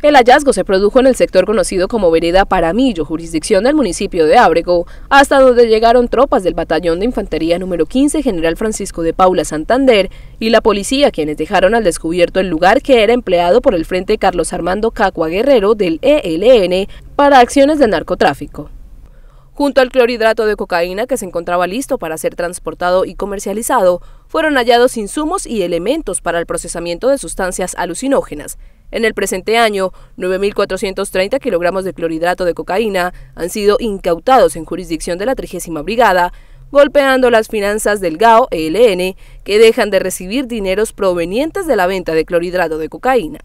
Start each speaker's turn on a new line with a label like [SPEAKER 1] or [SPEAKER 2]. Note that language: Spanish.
[SPEAKER 1] El hallazgo se produjo en el sector conocido como Vereda Paramillo, jurisdicción del municipio de Ábrego, hasta donde llegaron tropas del Batallón de Infantería número 15 General Francisco de Paula Santander y la policía, quienes dejaron al descubierto el lugar que era empleado por el Frente Carlos Armando Cacua Guerrero del ELN para acciones de narcotráfico. Junto al clorhidrato de cocaína que se encontraba listo para ser transportado y comercializado, fueron hallados insumos y elementos para el procesamiento de sustancias alucinógenas, en el presente año, 9.430 kilogramos de clorhidrato de cocaína han sido incautados en jurisdicción de la 30 Brigada, golpeando las finanzas del GAO ELN, que dejan de recibir dineros provenientes de la venta de clorhidrato de cocaína.